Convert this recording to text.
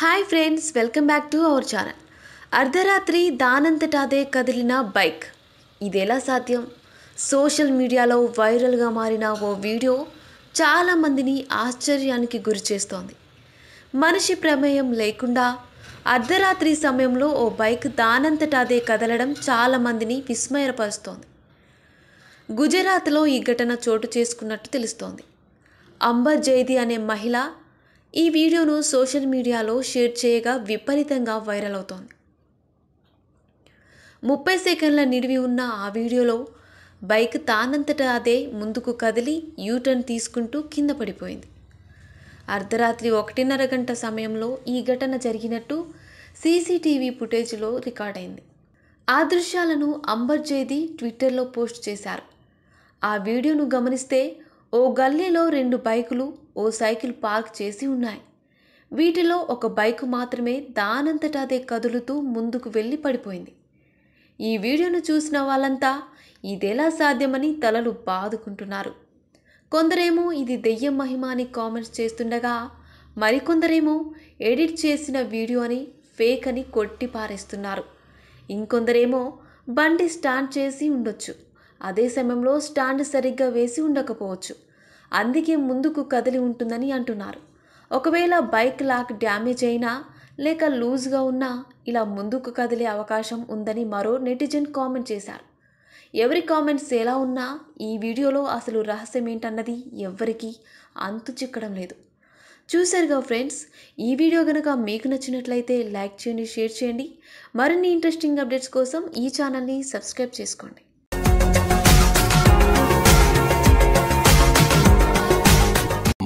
hi friends welcome back to our channel అర్ధరాత్రి దానంతటాదే కదిలిన బైక్ ఎలా సాధ్యం సోషల్ మీడియాలో వైరల్గా మారిన ఓ వీడియో చాలామందిని ఆశ్చర్యానికి గురి చేస్తోంది మనిషి ప్రమేయం లేకుండా అర్ధరాత్రి సమయంలో ఓ బైక్ దానంతటాదే కదలడం చాలామందిని విస్మయపరుస్తోంది గుజరాత్లో ఈ ఘటన చోటు చేసుకున్నట్టు తెలుస్తోంది అంబర్ జైది అనే మహిళ ఈ వీడియోను సోషల్ మీడియాలో షేర్ చేయగా విపరీతంగా వైరల్ అవుతోంది ముప్పై సెకండ్ల నిడివి ఉన్న ఆ వీడియోలో బైక్ తానంతట అదే ముందుకు కదిలి యూటర్న్ తీసుకుంటూ కింద పడిపోయింది అర్ధరాత్రి ఒకటిన్నర గంట సమయంలో ఈ ఘటన జరిగినట్టు సీసీటీవీ ఫుటేజ్లో రికార్డైంది ఆ దృశ్యాలను అంబర్ ట్విట్టర్లో పోస్ట్ చేశారు ఆ వీడియోను గమనిస్తే ఓ గల్లీలో రెండు బైకులు ఓ సైకిల్ పార్క్ చేసి ఉన్నాయి వీటిలో ఒక బైకు మాత్రమే దానంతట అదే కదులుతూ ముందుకు వెళ్ళి పడిపోయింది ఈ వీడియోను చూసిన వాళ్ళంతా ఇదెలా సాధ్యమని తలలు బాదుకుంటున్నారు కొందరేమో ఇది దెయ్యం మహిమ అని కామెంట్స్ చేస్తుండగా మరికొందరేమో ఎడిట్ చేసిన వీడియో అని ఫేక్ అని కొట్టిపారేస్తున్నారు ఇంకొందరేమో బండి స్టాండ్ చేసి ఉండొచ్చు అదే సమయంలో స్టాండ్ సరిగ్గా వేసి ఉండకపోవచ్చు అందుకే ముందుకు కదిలి ఉంటుందని అంటున్నారు ఒకవేళ బైక్ లాక్ డ్యామేజ్ అయినా లేక లూజ్గా ఉన్నా ఇలా ముందుకు కదిలే అవకాశం ఉందని మరో నెటిజన్ కామెంట్ చేశారు ఎవరి కామెంట్స్ ఎలా ఉన్నా ఈ వీడియోలో అసలు రహస్యం ఏంటన్నది ఎవ్వరికీ అంతు చిక్కడం లేదు చూశారుగా ఫ్రెండ్స్ ఈ వీడియో కనుక మీకు నచ్చినట్లయితే లైక్ చేయండి షేర్ చేయండి మరిన్ని ఇంట్రెస్టింగ్ అప్డేట్స్ కోసం ఈ ఛానల్ని సబ్స్క్రైబ్ చేసుకోండి